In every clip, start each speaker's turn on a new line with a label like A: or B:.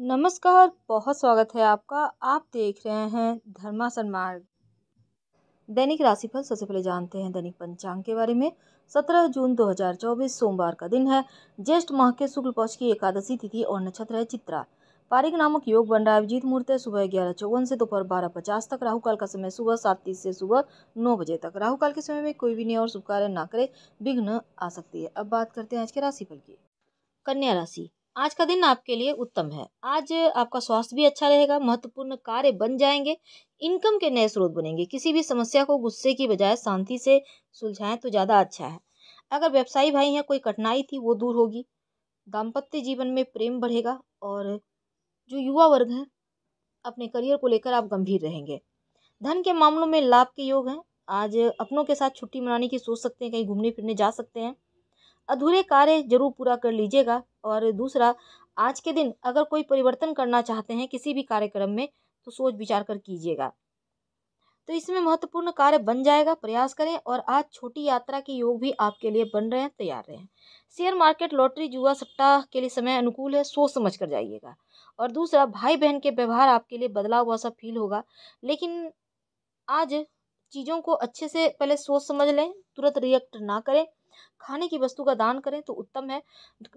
A: नमस्कार बहुत स्वागत है आपका आप देख रहे हैं धर्मा मार्ग दैनिक राशिफल सबसे पहले जानते हैं दैनिक पंचांग के बारे में 17 जून 2024 सोमवार का दिन है ज्येष्ठ माह के शुक्ल पक्ष की एकादशी तिथि और नक्षत्र है चित्रा पारिक नामक योग बन रहा है अभिजीत मुहूर्त है सुबह ग्यारह चौवन से दोपहर बारह पचास तक राहुकाल का समय सुबह सात तीस से सुबह नौ बजे तक राहुकाल के समय में कोई भी नहीं और शुभ कार्य ना करे विघ्न आ सकती है अब बात करते हैं आज के राशिफल की कन्या राशि आज का दिन आपके लिए उत्तम है आज आपका स्वास्थ्य भी अच्छा रहेगा महत्वपूर्ण कार्य बन जाएंगे इनकम के नए स्रोत बनेंगे किसी भी समस्या को गुस्से की बजाय शांति से सुलझाएं तो ज़्यादा अच्छा है अगर व्यवसायी भाई हैं कोई कठिनाई थी वो दूर होगी दाम्पत्य जीवन में प्रेम बढ़ेगा और जो युवा वर्ग हैं अपने करियर को लेकर आप गंभीर रहेंगे धन के मामलों में लाभ के योग हैं आज अपनों के साथ छुट्टी मनाने की सोच सकते हैं कहीं घूमने फिरने जा सकते हैं अधूरे कार्य जरूर पूरा कर लीजिएगा और दूसरा आज के दिन अगर कोई परिवर्तन करना चाहते हैं किसी भी कार्यक्रम में तो सोच विचार कर कीजिएगा तो इसमें महत्वपूर्ण कार्य बन जाएगा प्रयास करें और आज छोटी यात्रा के योग भी आपके लिए बन रहे हैं तैयार रहें शेयर मार्केट लॉटरी जुआ सट्टा के लिए समय अनुकूल है सोच समझ कर जाइएगा और दूसरा भाई बहन के व्यवहार आपके लिए बदला हुआ सा फील होगा लेकिन आज चीज़ों को अच्छे से पहले सोच समझ लें तुरंत रिएक्ट ना करें खाने की वस्तु का दान करें तो उत्तम है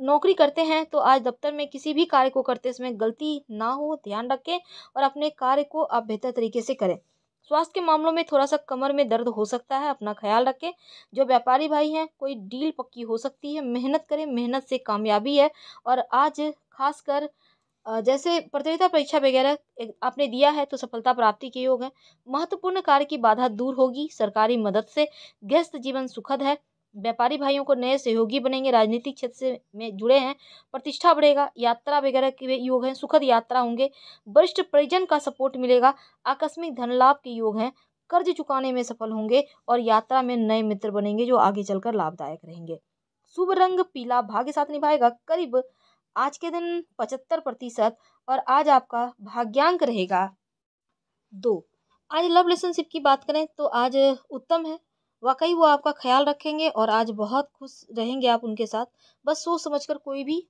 A: नौकरी करते हैं तो आज दफ्तर में किसी भी कार्य को करते समय गलती ना हो ध्यान रखें और अपने कार्य को आप बेहतर तरीके से करें स्वास्थ्य के मामलों में थोड़ा सा कमर में दर्द हो सकता है अपना ख्याल रखें जो व्यापारी भाई हैं कोई डील पक्की हो सकती है मेहनत करें मेहनत से कामयाबी है और आज खासकर जैसे प्रतियोगिता परीक्षा वगैरह आपने दिया है तो सफलता प्राप्ति के योग है महत्वपूर्ण कार्य की बाधा दूर होगी सरकारी मदद से गृहस्थ जीवन सुखद है व्यापारी भाइयों को नए सहयोगी बनेंगे राजनीतिक क्षेत्र से में जुड़े हैं प्रतिष्ठा बढ़ेगा यात्रा वगैरह के योग हैं सुखद यात्रा होंगे वरिष्ठ परिजन का सपोर्ट मिलेगा आकस्मिक धन लाभ के योग हैं कर्ज चुकाने में सफल होंगे और यात्रा में नए मित्र बनेंगे जो आगे चलकर लाभदायक रहेंगे शुभ रंग पीला भाग्य साथ निभाएगा करीब आज के दिन पचहत्तर प्रतिशत और आज आपका भाग्यांक रहेगा दो आज लव रिलेशनशिप की बात करें तो आज उत्तम है वाकई वो आपका ख्याल रखेंगे और आज बहुत खुश रहेंगे आप उनके साथ बस सोच समझ कर कोई भी